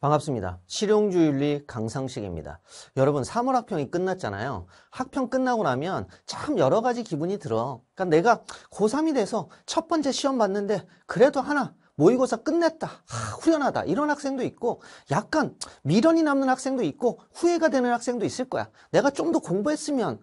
반갑습니다. 실용주윤리 강상식입니다. 여러분 사물학평이 끝났잖아요. 학평 끝나고 나면 참 여러 가지 기분이 들어. 그러니까 내가 고3이 돼서 첫 번째 시험 봤는데 그래도 하나 모의고사 끝냈다. 하, 후련하다. 이런 학생도 있고 약간 미련이 남는 학생도 있고 후회가 되는 학생도 있을 거야. 내가 좀 더 공부했으면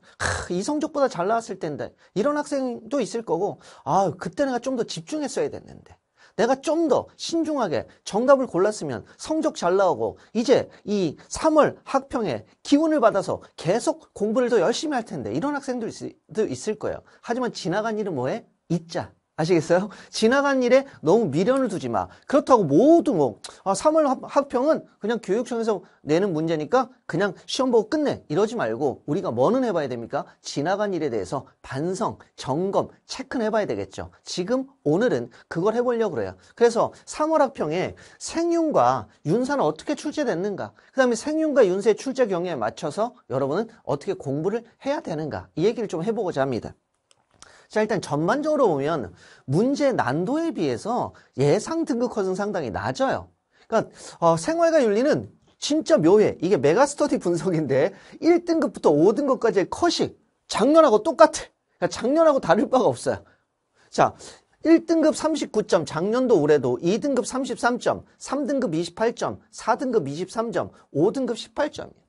하, 이 성적보다 잘 나왔을 텐데 이런 학생도 있을 거고 아 그때 내가 좀 더 집중했어야 됐는데 내가 좀 더 신중하게 정답을 골랐으면 성적 잘 나오고 이제 이 3월 학평에 기운을 받아서 계속 공부를 더 열심히 할 텐데 이런 학생들도 있을 거예요. 하지만 지나간 일은 뭐해? 잊자. 아시겠어요? 지나간 일에 너무 미련을 두지 마. 그렇다고 모두 뭐 아, 3월 학평은 그냥 교육청에서 내는 문제니까 그냥 시험 보고 끝내 이러지 말고 우리가 뭐는 해봐야 됩니까? 지나간 일에 대해서 반성, 점검, 체크는 해봐야 되겠죠. 지금 오늘은 그걸 해보려고 그래요. 그래서 3월 학평에 생윤과 윤사는 어떻게 출제됐는가 그 다음에 생윤과 윤세 의 출제 경위에 맞춰서 여러분은 어떻게 공부를 해야 되는가 이 얘기를 좀 해보고자 합니다. 자 일단 전반적으로 보면 문제 난도에 비해서 예상 등급 컷은 상당히 낮아요. 그러니까 어, 생활과 윤리는 진짜 묘해. 이게 메가스터디 분석인데 1등급부터 5등급까지의 컷이 작년하고 똑같아. 그러니까 작년하고 다를 바가 없어요. 자, 1등급 39점, 작년도 올해도 2등급 33점, 3등급 28점, 4등급 23점, 5등급 18점이에요.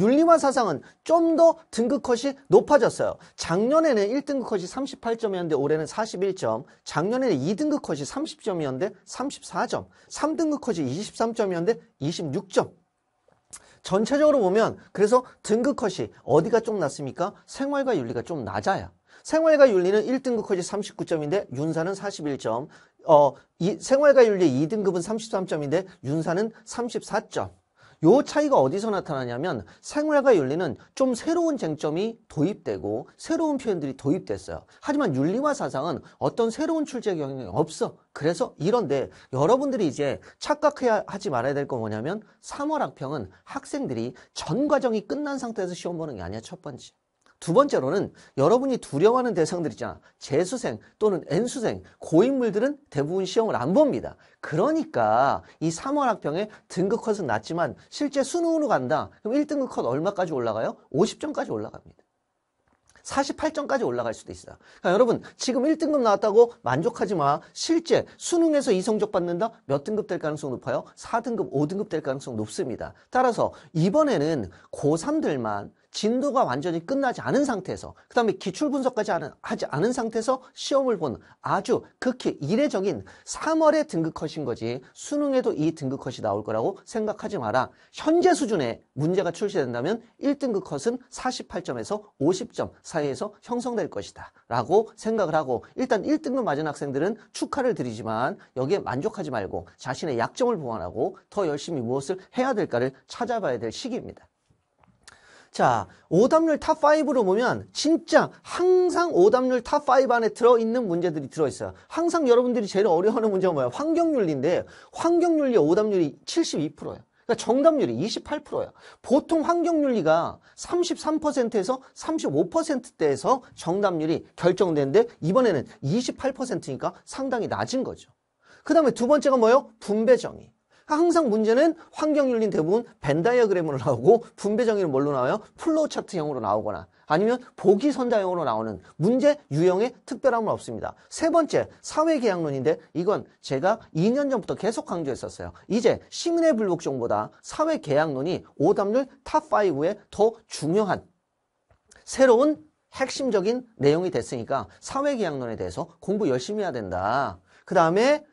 윤리와 사상은 좀 더 등급컷이 높아졌어요. 작년에는 1등급 컷이 38점이었는데 올해는 41점, 작년에는 2등급 컷이 30점이었는데 34점, 3등급 컷이 23점이었는데 26점. 전체적으로 보면 그래서 등급 컷이 어디가 좀 낮습니까? 생활과 윤리가 좀 낮아요. 생활과 윤리는 1등급 컷이 39점인데 윤사는 41점, 어, 이, 생활과 윤리 2등급은 33점인데 윤사는 34점. 요 차이가 어디서 나타나냐면 생활과 윤리는 좀 새로운 쟁점이 도입되고 새로운 표현들이 도입됐어요. 하지만 윤리와 사상은 어떤 새로운 출제 경향이 없어. 그래서 이런데 여러분들이 이제 착각해야 하지 말아야 될 건 뭐냐면 3월 학평은 학생들이 전 과정이 끝난 상태에서 시험 보는 게 아니야 첫 번째. 두 번째로는 여러분이 두려워하는 대상들 있잖아. 재수생 또는 N수생, 고인물들은 대부분 시험을 안 봅니다. 그러니까 이 3월 학평에 등급 컷은 낮지만 실제 수능으로 간다. 그럼 1등급 컷 얼마까지 올라가요? 50점까지 올라갑니다. 48점까지 올라갈 수도 있어요. 그러니까 여러분 지금 1등급 나왔다고 만족하지 마. 실제 수능에서 이 성적 받는다? 몇 등급 될 가능성 높아요? 4등급, 5등급 될 가능성 높습니다. 따라서 이번에는 고3들만 진도가 완전히 끝나지 않은 상태에서 그 다음에 기출 분석까지 하지 않은 상태에서 시험을 본 아주 극히 이례적인 3월에 등급컷인 거지 수능에도 이 등급컷이 나올 거라고 생각하지 마라. 현재 수준의 문제가 출시된다면 1등급 컷은 48점에서 50점 사이에서 형성될 것이다 라고 생각을 하고 일단 1등급 맞은 학생들은 축하를 드리지만 여기에 만족하지 말고 자신의 약점을 보완하고 더 열심히 무엇을 해야 될까를 찾아봐야 될 시기입니다. 자, 오답률 탑5로 보면 진짜 항상 오답률 탑5 안에 들어있는 문제들이 들어있어요. 항상 여러분들이 제일 어려워하는 문제가 뭐예요? 환경윤리인데 환경윤리 의 오답률이 72%예요. 그러니까 정답률이 2 8예요 보통 환경윤리가 33%에서 35%대에서 정답률이 결정되는데 이번에는 28%니까 상당히 낮은 거죠. 그 다음에 두 번째가 뭐예요? 분배정의. 그러니까 항상 문제는 환경윤리는 대부분 벤다이어그램으로 나오고 분배정의는 뭘로 나와요? 플로우 차트형으로 나오거나 아니면 보기선다형으로 나오는 문제 유형의 특별함은 없습니다. 세 번째, 사회계약론인데 이건 제가 2년 전부터 계속 강조했었어요. 이제 시민의 불복종보다 사회계약론이 오답률 탑5에 더 중요한 새로운 핵심적인 내용이 됐으니까 사회계약론에 대해서 공부 열심히 해야 된다. 그 다음에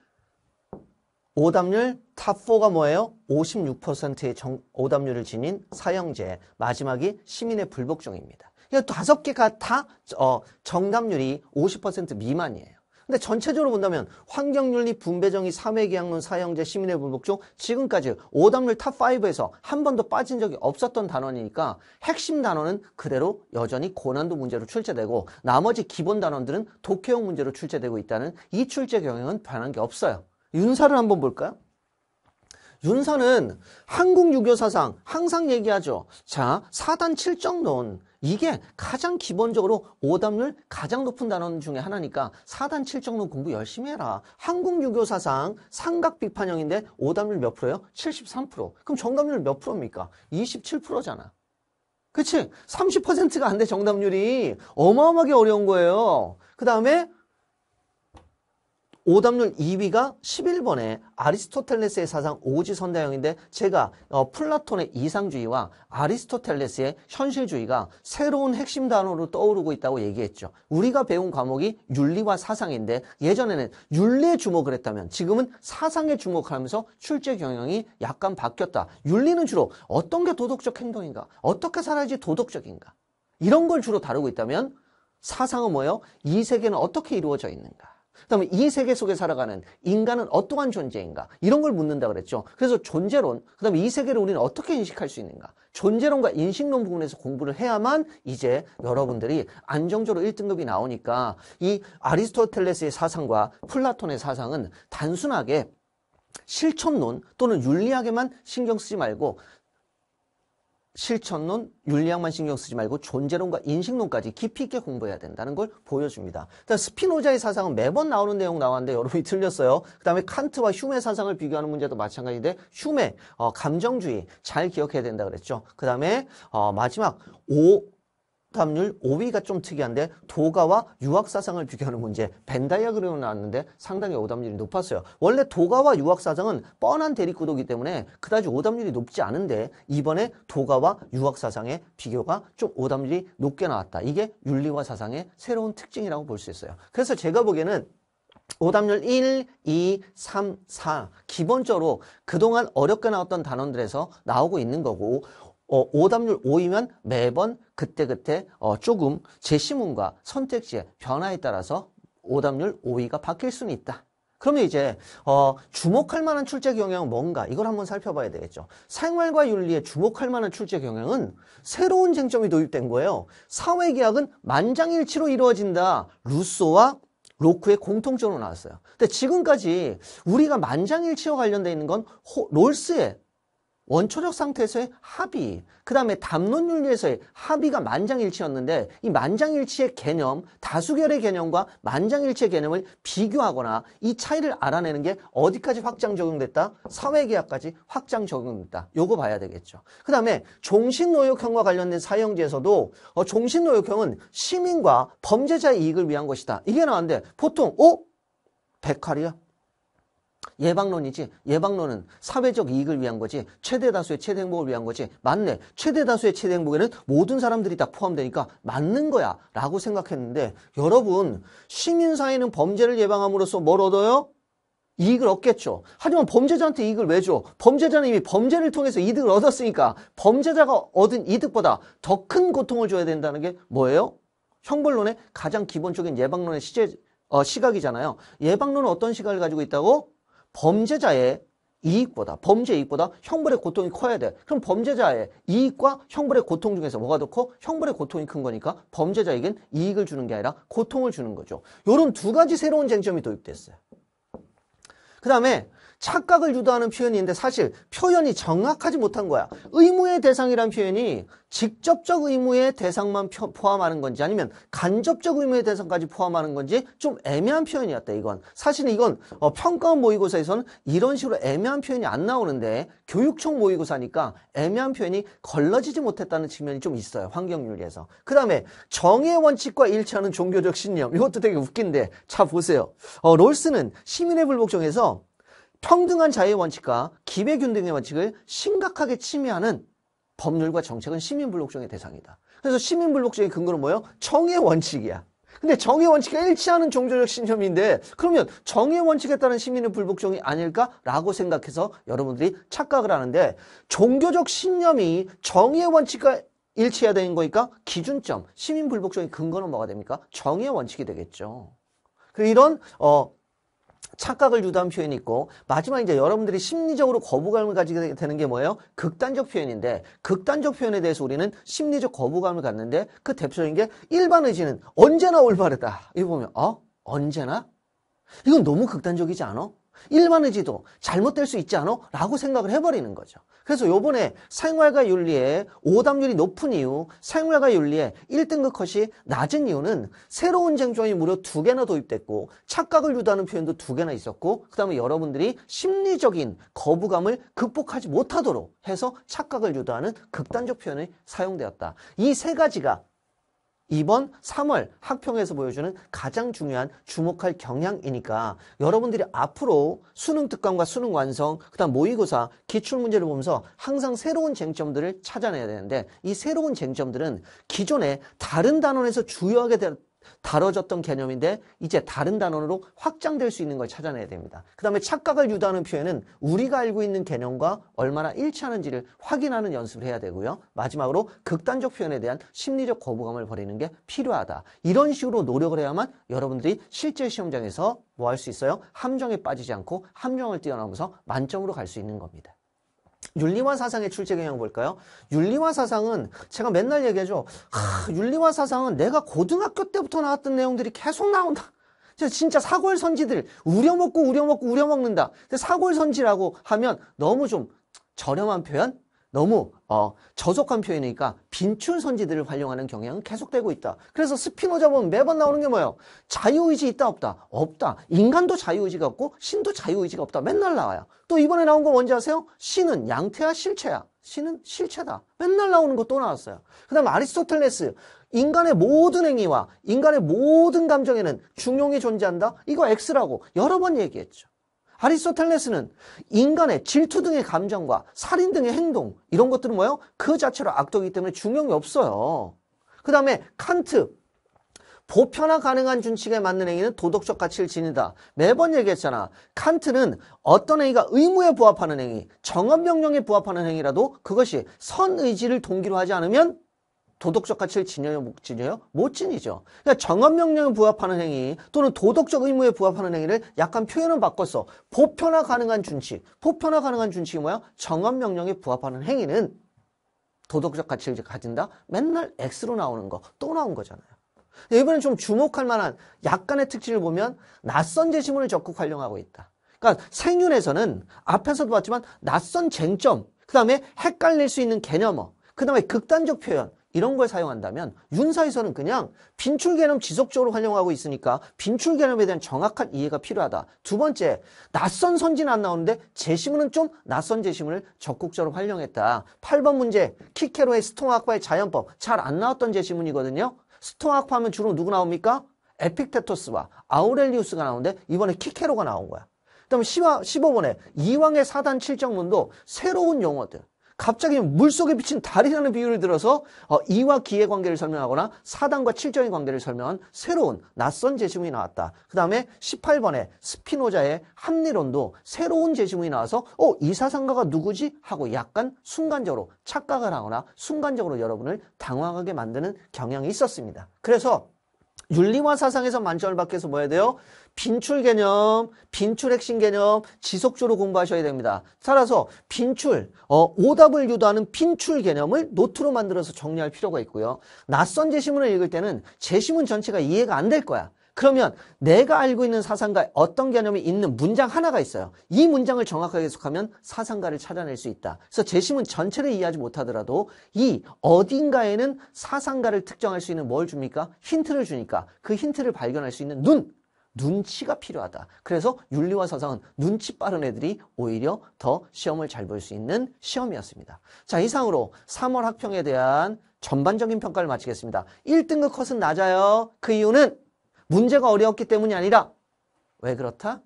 오답률 탑4가 뭐예요? 56%의 정, 오답률을 지닌 사형제 마지막이 시민의 불복종입니다. 그러니까 다섯 개가 다 어, 정답률이 50% 미만이에요. 근데 전체적으로 본다면 환경윤리 분배정의 3회 계약론 사형제 시민의 불복종 지금까지 오답률 탑5에서 한 번도 빠진 적이 없었던 단원이니까 핵심 단원은 그대로 여전히 고난도 문제로 출제되고 나머지 기본 단원들은 독해형 문제로 출제되고 있다는 이 출제 경향은 변한 게 없어요. 윤사를 한번 볼까요? 윤사는 한국 유교 사상 항상 얘기하죠. 자, 사단 칠정론 이게 가장 기본적으로 오답률 가장 높은 단원 중에 하나니까 사단 칠정론 공부 열심히 해라. 한국 유교 사상 삼각 비판형인데 오답률 몇 프로예요? 73%. 그럼 정답률 몇 프로입니까? 27%잖아. 그치? 30%가 안 돼 정답률이 어마어마하게 어려운 거예요. 그 다음에 오답률 2위가 11번에 아리스토텔레스의 사상 오지 선다형인데 제가 어, 플라톤의 이상주의와 아리스토텔레스의 현실주의가 새로운 핵심 단어로 떠오르고 있다고 얘기했죠. 우리가 배운 과목이 윤리와 사상인데 예전에는 윤리에 주목을 했다면 지금은 사상에 주목하면서 출제 경향이 약간 바뀌었다. 윤리는 주로 어떤 게 도덕적 행동인가 어떻게 살아야지 도덕적인가 이런 걸 주로 다루고 있다면 사상은 뭐예요? 이 세계는 어떻게 이루어져 있는가 그다음에 이 세계 속에 살아가는 인간은 어떠한 존재인가 이런 걸 묻는다 그랬죠. 그래서 존재론, 그다음에 이 세계를 우리는 어떻게 인식할 수 있는가 존재론과 인식론 부분에서 공부를 해야만 이제 여러분들이 안정적으로 1등급이 나오니까 이 아리스토텔레스의 사상과 플라톤의 사상은 단순하게 실천론 또는 윤리학에만 신경 쓰지 말고 실천론, 윤리학만 신경 쓰지 말고 존재론과 인식론까지 깊이 있게 공부해야 된다는 걸 보여줍니다. 스피노자의 사상은 매번 나오는 내용 나왔는데 여러분이 틀렸어요. 그 다음에 칸트와 흉의 사상을 비교하는 문제도 마찬가지인데 흉의, 어, 감정주의 잘 기억해야 된다 그랬죠. 그 다음에 어, 마지막 오 답률 5위가 좀 특이한데 도가와 유학사상을 비교하는 문제 벤다이아그램으로 나왔는데 상당히 오답률이 높았어요. 원래 도가와 유학사상은 뻔한 대립구도기 이 때문에 그다지 오답률이 높지 않은데 이번에 도가와 유학사상의 비교가 좀 오답률이 높게 나왔다. 이게 윤리와 사상의 새로운 특징이라고 볼 수 있어요. 그래서 제가 보기에는 오답률 1, 2, 3, 4 기본적으로 그동안 어렵게 나왔던 단원들에서 나오고 있는 거고 어, 오답률 5이면 매번 그때그때 어, 조금 제시문과 선택지의 변화에 따라서 오답률 5위가 바뀔 수는 있다. 그러면 이제 어, 주목할 만한 출제 경향은 뭔가 이걸 한번 살펴봐야 되겠죠. 생활과 윤리에 주목할 만한 출제 경향은 새로운 쟁점이 도입된 거예요. 사회계약은 만장일치로 이루어진다. 루소와 로크의 공통점으로 나왔어요. 근데 지금까지 우리가 만장일치와 관련돼 있는 건 호, 롤스의 원초적 상태에서의 합의, 그 다음에 담론 윤리에서의 합의가 만장일치였는데 이 만장일치의 개념, 다수결의 개념과 만장일치의 개념을 비교하거나 이 차이를 알아내는 게 어디까지 확장 적용됐다? 사회계약까지 확장 적용됐다. 요거 봐야 되겠죠. 그 다음에 종신노역형과 관련된 사형제에서도 어, 종신노역형은 시민과 범죄자의 이익을 위한 것이다. 이게 나왔는데 보통 어? 백칼이야? 예방론이지 예방론은 사회적 이익을 위한 거지 최대 다수의 최대 행복을 위한 거지 맞네 최대 다수의 최대 행복에는 모든 사람들이 다 포함되니까 맞는 거야 라고 생각했는데 여러분 시민사회는 범죄를 예방함으로써 뭘 얻어요? 이익을 얻겠죠. 하지만 범죄자한테 이익을 왜 줘? 범죄자는 이미 범죄를 통해서 이득을 얻었으니까 범죄자가 얻은 이득보다 더 큰 고통을 줘야 된다는 게 뭐예요? 형벌론의 가장 기본적인 예방론의 시제, 어, 시각이잖아요. 예방론은 어떤 시각을 가지고 있다고? 범죄자의 이익보다 범죄 이익보다 형벌의 고통이 커야 돼. 그럼 범죄자의 이익과 형벌의 고통 중에서 뭐가 더 커? 형벌의 고통이 큰 거니까 범죄자에겐 이익을 주는 게 아니라 고통을 주는 거죠. 요런 두 가지 새로운 쟁점이 도입됐어요. 그 다음에 착각을 유도하는 표현인데 사실 표현이 정확하지 못한 거야. 의무의 대상이란 표현이 직접적 의무의 대상만 포함하는 건지 아니면 간접적 의무의 대상까지 포함하는 건지 좀 애매한 표현이었다 이건. 사실 이건 어, 평가원 모의고사에서는 이런 식으로 애매한 표현이 안 나오는데 교육청 모의고사니까 애매한 표현이 걸러지지 못했다는 측면이 좀 있어요. 환경윤리에서. 그 다음에 정의의 원칙과 일치하는 종교적 신념. 이것도 되게 웃긴데 자 보세요. 어, 롤스는 시민의 불복종에서 평등한 자유의 원칙과 기회균등의 원칙을 심각하게 침해하는 법률과 정책은 시민불복종의 대상이다. 그래서 시민불복종의 근거는 뭐예요? 정의 원칙이야. 근데 정의 원칙과 일치하는 종교적 신념인데 그러면 정의 원칙에 따른 시민의 불복종이 아닐까라고 생각해서 여러분들이 착각을 하는데 종교적 신념이 정의의 원칙과 일치해야 되는 거니까 기준점 시민 불복종의 근거는 뭐가 됩니까? 정의 원칙이 되겠죠. 그 이런 어 착각을 유도한 표현이 있고 마지막 이제 여러분들이 심리적으로 거부감을 가지게 되는 게 뭐예요? 극단적 표현인데 극단적 표현에 대해서 우리는 심리적 거부감을 갖는데 그 대표적인 게 일반 의지는 언제나 올바르다. 이거 보면 어? 언제나? 이건 너무 극단적이지 않아? 일만의 지도 잘못될 수 있지 않아? 라고 생각을 해버리는 거죠. 그래서 요번에 생활과 윤리에 오답률이 높은 이유, 생활과 윤리에 1등급 컷이 낮은 이유는 새로운 쟁점이 무려 두 개나 도입됐고 착각을 유도하는 표현도 두 개나 있었고 그 다음에 여러분들이 심리적인 거부감을 극복하지 못하도록 해서 착각을 유도하는 극단적 표현이 사용되었다. 이 세 가지가 이번 3월 학평에서 보여주는 가장 중요한 주목할 경향이니까 여러분들이 앞으로 수능 특강과 수능 완성, 그 다음 모의고사, 기출문제를 보면서 항상 새로운 쟁점들을 찾아내야 되는데 이 새로운 쟁점들은 기존에 다른 단원에서 주요하게 다뤄졌던 개념인데 이제 다른 단어로 확장될 수 있는 걸 찾아내야 됩니다. 그 다음에 착각을 유도하는 표현은 우리가 알고 있는 개념과 얼마나 일치하는지를 확인하는 연습을 해야 되고요. 마지막으로 극단적 표현에 대한 심리적 거부감을 버리는 게 필요하다. 이런 식으로 노력을 해야만 여러분들이 실제 시험장에서 뭐 할 수 있어요? 함정에 빠지지 않고 함정을 뛰어넘어서 만점으로 갈 수 있는 겁니다. 윤리와 사상의 출제 경향 볼까요? 윤리와 사상은 제가 맨날 얘기하죠. 하, 윤리와 사상은 내가 고등학교 때부터 나왔던 내용들이 계속 나온다. 진짜 사골 선지들 우려먹고 우려먹고 우려먹는다. 사골 선지라고 하면 너무 좀 저렴한 표현? 너무 어, 저속한 표현이니까 빈출 선지들을 활용하는 경향은 계속되고 있다. 그래서 스피노자 보면 매번 나오는 게 뭐예요? 자유의지 있다 없다? 없다. 인간도 자유의지가 없고 신도 자유의지가 없다. 맨날 나와요. 또 이번에 나온 거 뭔지 아세요? 신은 양태야 실체야. 신은 실체다. 맨날 나오는 거 또 나왔어요. 그 다음 아리스토텔레스. 인간의 모든 행위와 인간의 모든 감정에는 중용이 존재한다? 이거 X라고 여러 번 얘기했죠. 아리스토텔레스는 인간의 질투 등의 감정과 살인 등의 행동 이런 것들은 뭐예요? 그 자체로 악덕이기 때문에 중용이 없어요. 그 다음에 칸트 보편화 가능한 준칙에 맞는 행위는 도덕적 가치를 지닌다. 매번 얘기했잖아. 칸트는 어떤 행위가 의무에 부합하는 행위, 정업명령에 부합하는 행위라도 그것이 선의지를 동기로 하지 않으면 도덕적 가치를 지녀요? 못 지녀요? 못 지니죠. 그러니까 정언명령에 부합하는 행위 또는 도덕적 의무에 부합하는 행위를 약간 표현을 바꿔서 보편화 가능한 준칙, 보편화 가능한 준칙이 뭐야? 정언명령에 부합하는 행위는 도덕적 가치를 가진다? 맨날 X로 나오는 거 또 나온 거잖아요. 이번엔 좀 주목할 만한 약간의 특징을 보면 낯선 제시문을 적극 활용하고 있다. 그러니까 생윤에서는 앞에서도 봤지만 낯선 쟁점, 그 다음에 헷갈릴 수 있는 개념어, 그 다음에 극단적 표현, 이런 걸 사용한다면 윤사에서는 그냥 빈출 개념 지속적으로 활용하고 있으니까 빈출 개념에 대한 정확한 이해가 필요하다. 두 번째, 낯선 선지는 안 나오는데 제시문은좀 낯선 제시문을 적극적으로 활용했다. 8번 문제, 키케로의 스통학과의 자연법 잘 안 나왔던 제시문이거든요 스통학파 하면 주로 누구 나옵니까? 에픽테토스와 아우렐리우스가 나오는데 이번에 키케로가 나온 거야. 그다음 15번에 이왕의 사단 칠정문도 새로운 용어들 갑자기 물속에 비친 달이라는 비유를 들어서 어, 이와 기의 관계를 설명하거나 사단과 칠정의 관계를 설명한 새로운 낯선 제시문이 나왔다. 그 다음에 18번에 스피노자의 합리론도 새로운 제시문이 나와서 어, 이 사상가가 누구지? 하고 약간 순간적으로 착각을 하거나 순간적으로 여러분을 당황하게 만드는 경향이 있었습니다. 그래서 윤리와 사상에서 만점을 받기 위해서 뭐 해야 돼요? 빈출 개념, 빈출 핵심 개념 지속적으로 공부하셔야 됩니다. 따라서 빈출, 어, 오답을 유도하는 빈출 개념을 노트로 만들어서 정리할 필요가 있고요. 낯선 제시문을 읽을 때는 제시문 전체가 이해가 안 될 거야. 그러면 내가 알고 있는 사상가에 어떤 개념이 있는 문장 하나가 있어요. 이 문장을 정확하게 해석하면 사상가를 찾아낼 수 있다. 그래서 재심은 전체를 이해하지 못하더라도 이 어딘가에는 사상가를 특정할 수 있는 뭘 줍니까? 힌트를 주니까 그 힌트를 발견할 수 있는 눈! 눈치가 필요하다. 그래서 윤리와 사상은 눈치 빠른 애들이 오히려 더 시험을 잘 볼 수 있는 시험이었습니다. 자 이상으로 3월 학평에 대한 전반적인 평가를 마치겠습니다. 1등급 컷은 낮아요. 그 이유는 문제가 어려웠기 때문이 아니라 왜 그렇다?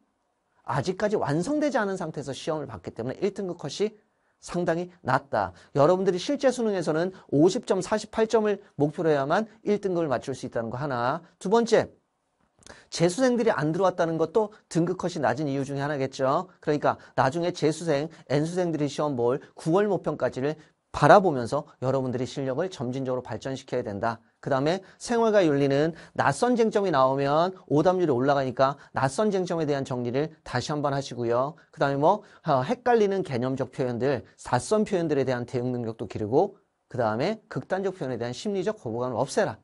아직까지 완성되지 않은 상태에서 시험을 봤기 때문에 1등급 컷이 상당히 낮다. 여러분들이 실제 수능에서는 50점, 48점을 목표로 해야만 1등급을 맞출 수 있다는 거 하나. 두 번째, 재수생들이 안 들어왔다는 것도 등급 컷이 낮은 이유 중에 하나겠죠. 그러니까 나중에 재수생, N수생들이 시험 볼 9월 모평까지를 바라보면서 여러분들이 실력을 점진적으로 발전시켜야 된다. 그 다음에 생활과 윤리는 낯선 쟁점이 나오면 오답률이 올라가니까 낯선 쟁점에 대한 정리를 다시 한번 하시고요. 그 다음에 뭐 어, 헷갈리는 개념적 표현들, 낯선 표현들에 대한 대응 능력도 기르고 그 다음에 극단적 표현에 대한 심리적 거부감을 없애라.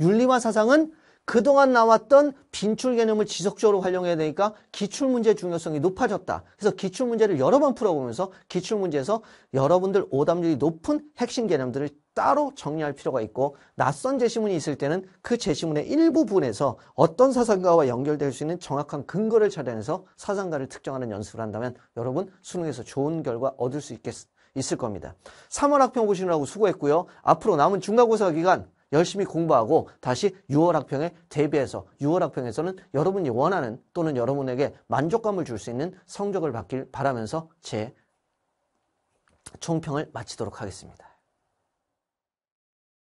윤리와 사상은 그동안 나왔던 빈출 개념을 지속적으로 활용해야 되니까 기출문제 중요성이 높아졌다. 그래서 기출문제를 여러 번 풀어보면서 기출문제에서 여러분들 오답률이 높은 핵심 개념들을 따로 정리할 필요가 있고 낯선 제시문이 있을 때는 그 제시문의 일부분에서 어떤 사상가와 연결될 수 있는 정확한 근거를 찾아내서 사상가를 특정하는 연습을 한다면 여러분 수능에서 좋은 결과 얻을 수 있겠, 있을 겁니다. 3월 학평 보시느라고 수고했고요. 앞으로 남은 중간고사 기간 열심히 공부하고 다시 6월 학평에 대비해서 6월 학평에서는 여러분이 원하는 또는 여러분에게 만족감을 줄 수 있는 성적을 받길 바라면서 제 총평을 마치도록 하겠습니다.